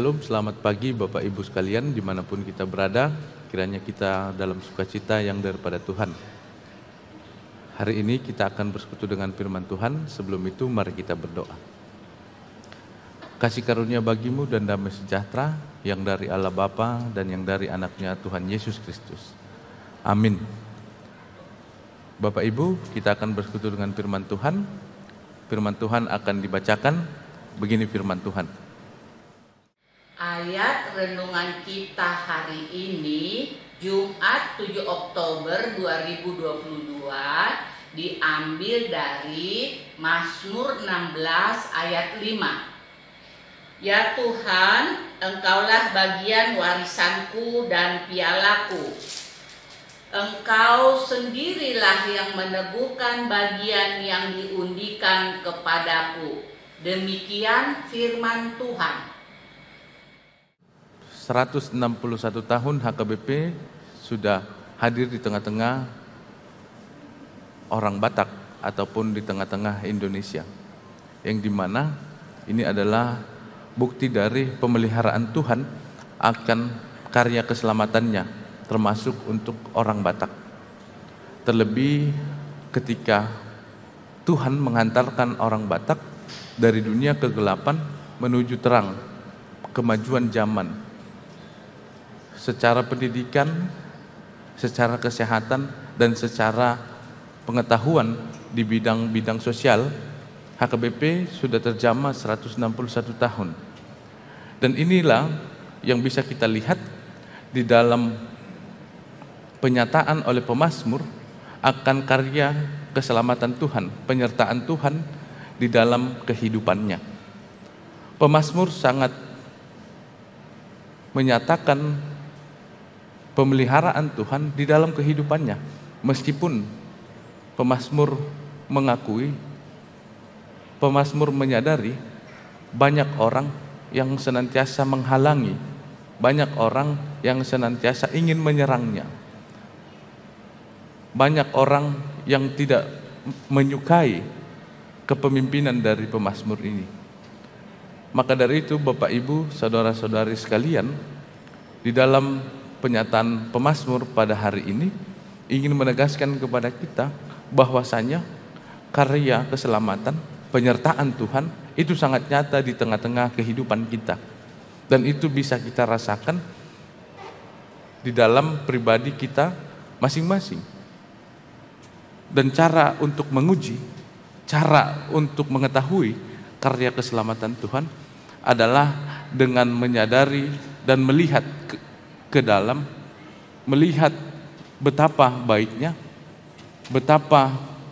Shalom, selamat pagi Bapak Ibu sekalian dimanapun kita berada Kiranya kita dalam sukacita yang daripada Tuhan Hari ini kita akan bersekutu dengan firman Tuhan Sebelum itu mari kita berdoa Kasih karunia bagimu dan damai sejahtera Yang dari Allah Bapa dan yang dari anaknya Tuhan Yesus Kristus Amin Bapak Ibu kita akan bersekutu dengan firman Tuhan Firman Tuhan akan dibacakan Begini firman Tuhan Ayat renungan kita hari ini Jumat 7 Oktober 2022 diambil dari Mazmur 16 ayat 5. Ya Tuhan, Engkaulah bagian warisanku dan pialaku. Engkau sendirilah yang meneguhkan bagian yang diundikan kepadaku. Demikian firman Tuhan. 161 tahun HKBP sudah hadir di tengah-tengah orang Batak ataupun di tengah-tengah Indonesia. Yang dimana ini adalah bukti dari pemeliharaan Tuhan akan karya keselamatannya termasuk untuk orang Batak. Terlebih ketika Tuhan menghantarkan orang Batak dari dunia kegelapan menuju terang, kemajuan zaman, secara pendidikan, secara kesehatan, dan secara pengetahuan di bidang-bidang sosial, HKBP sudah terjama 161 tahun. Dan inilah yang bisa kita lihat di dalam penyataan oleh Pemasmur akan karya keselamatan Tuhan, penyertaan Tuhan di dalam kehidupannya. Pemasmur sangat menyatakan pemeliharaan Tuhan di dalam kehidupannya. Meskipun pemazmur mengakui, pemazmur menyadari banyak orang yang senantiasa menghalangi, banyak orang yang senantiasa ingin menyerangnya. Banyak orang yang tidak menyukai kepemimpinan dari pemazmur ini. Maka dari itu Bapak Ibu, saudara-saudari sekalian, di dalam penyataan pemazmur pada hari ini ingin menegaskan kepada kita bahwasanya karya keselamatan, penyertaan Tuhan itu sangat nyata di tengah-tengah kehidupan kita. Dan itu bisa kita rasakan di dalam pribadi kita masing-masing. Dan cara untuk menguji, cara untuk mengetahui karya keselamatan Tuhan adalah dengan menyadari dan melihat ke dalam, melihat betapa baiknya, betapa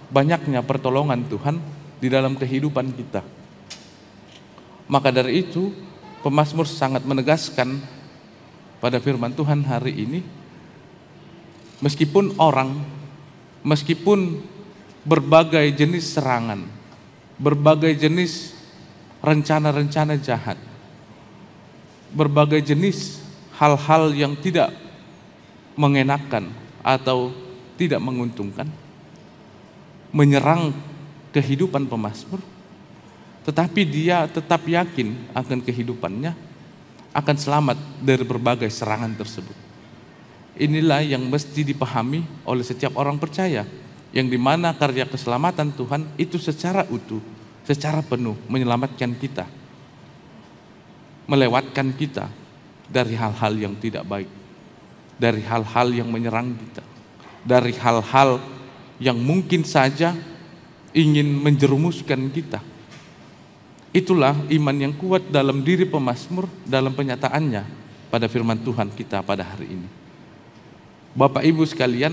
banyaknya pertolongan Tuhan di dalam kehidupan kita. Maka dari itu, pemazmur sangat menegaskan pada firman Tuhan hari ini, meskipun orang, meskipun berbagai jenis serangan, berbagai jenis rencana-rencana jahat, berbagai jenis hal-hal yang tidak mengenakan atau tidak menguntungkan, menyerang kehidupan pemazmur, tetapi dia tetap yakin akan kehidupannya akan selamat dari berbagai serangan tersebut. Inilah yang mesti dipahami oleh setiap orang percaya, yang dimana karya keselamatan Tuhan itu secara utuh, secara penuh menyelamatkan kita, melewatkan kita dari hal-hal yang tidak baik, dari hal-hal yang menyerang kita, dari hal-hal yang mungkin saja ingin menjerumuskan kita. Itulah iman yang kuat dalam diri pemazmur dalam penyataannya pada firman Tuhan kita pada hari ini. Bapak Ibu sekalian,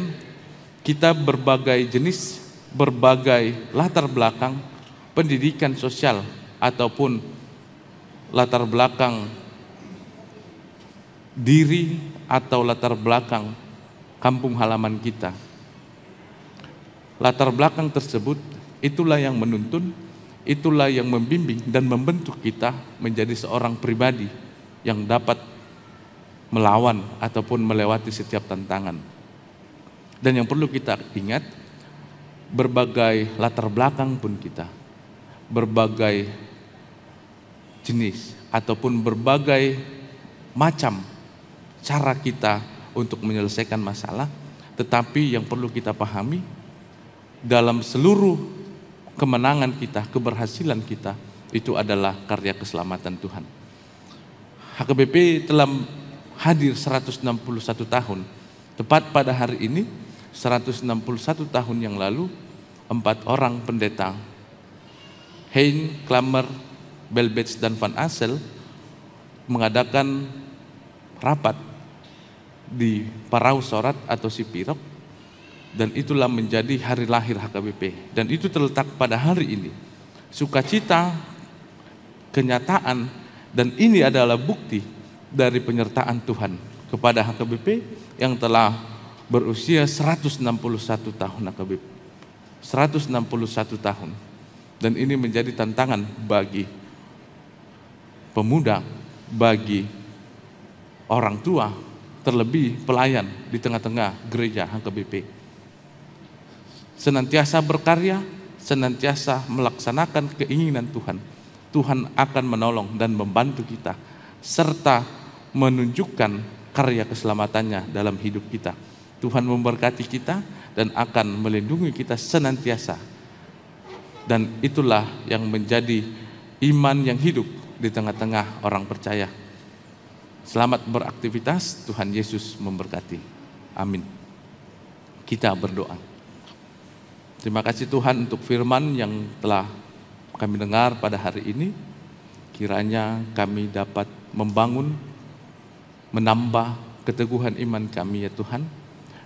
kita berbagai jenis, berbagai latar belakang pendidikan sosial ataupun latar belakang diri atau latar belakang kampung halaman kita. Latar belakang tersebut itulah yang menuntun, itulah yang membimbing dan membentuk kita menjadi seorang pribadi yang dapat melawan ataupun melewati setiap tantangan. Dan yang perlu kita ingat, berbagai latar belakang pun kita, berbagai jenis ataupun berbagai macam cara kita untuk menyelesaikan masalah, tetapi yang perlu kita pahami dalam seluruh kemenangan kita, keberhasilan kita itu adalah karya keselamatan Tuhan. HKBP telah hadir 161 tahun. Tepat pada hari ini 161 tahun yang lalu empat orang pendeta Hein, Klammer, Belbets dan Van Assel mengadakan rapat di Parau Sorat atau si pirok dan itulah menjadi hari lahir HKBP dan itu terletak pada hari ini sukacita kenyataan dan ini adalah bukti dari penyertaan Tuhan kepada HKBP yang telah berusia 161 tahun HKBP 161 tahun dan ini menjadi tantangan bagi pemuda bagi orang tua terlebih pelayan di tengah-tengah gereja HKBP. Senantiasa berkarya, senantiasa melaksanakan keinginan Tuhan. Tuhan akan menolong dan membantu kita, serta menunjukkan karya keselamatannya dalam hidup kita. Tuhan memberkati kita dan akan melindungi kita senantiasa. Dan itulah yang menjadi iman yang hidup di tengah-tengah orang percaya. Selamat beraktivitas, Tuhan Yesus memberkati. Amin. Kita berdoa. Terima kasih Tuhan untuk firman yang telah kami dengar pada hari ini. Kiranya kami dapat membangun, menambah keteguhan iman kami ya Tuhan.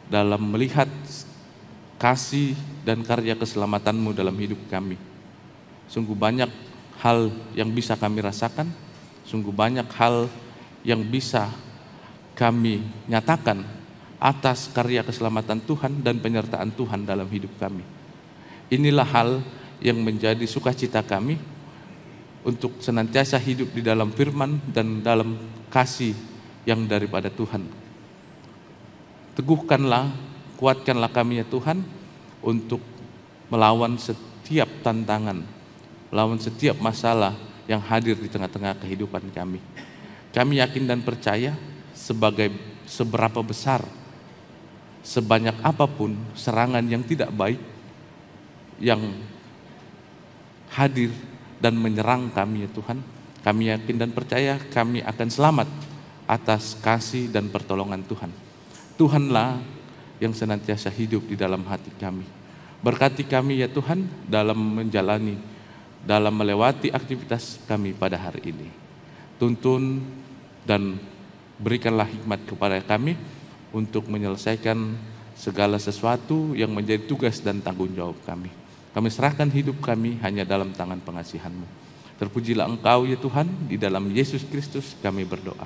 Dalam melihat kasih dan karya keselamatanmu dalam hidup kami. Sungguh banyak hal yang bisa kami rasakan. Sungguh banyak hal yang yang bisa kami nyatakan atas karya keselamatan Tuhan dan penyertaan Tuhan dalam hidup kami. Inilah hal yang menjadi sukacita kami untuk senantiasa hidup di dalam firman dan dalam kasih yang daripada Tuhan. Teguhkanlah, kuatkanlah kami ya Tuhan untuk melawan setiap tantangan, melawan setiap masalah yang hadir di tengah-tengah kehidupan kami. Kami yakin dan percaya sebagai seberapa besar sebanyak apapun serangan yang tidak baik yang hadir dan menyerang kami ya Tuhan, kami yakin dan percaya kami akan selamat atas kasih dan pertolongan Tuhan. Tuhanlah yang senantiasa hidup di dalam hati kami. Berkati kami ya Tuhan dalam menjalani, dalam melewati aktivitas kami pada hari ini. Tuntun dan berikanlah hikmat kepada kami untuk menyelesaikan segala sesuatu yang menjadi tugas dan tanggung jawab kami. Kami serahkan hidup kami hanya dalam tangan pengasihan-Mu. Terpujilah Engkau ya Tuhan, di dalam Yesus Kristus kami berdoa.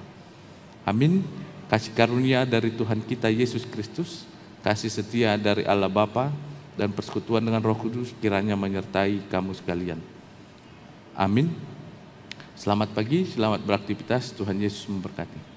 Amin. Kasih karunia dari Tuhan kita Yesus Kristus, kasih setia dari Allah Bapa dan persekutuan dengan Roh Kudus kiranya menyertai kamu sekalian. Amin. Selamat pagi, selamat beraktivitas. Tuhan Yesus memberkati.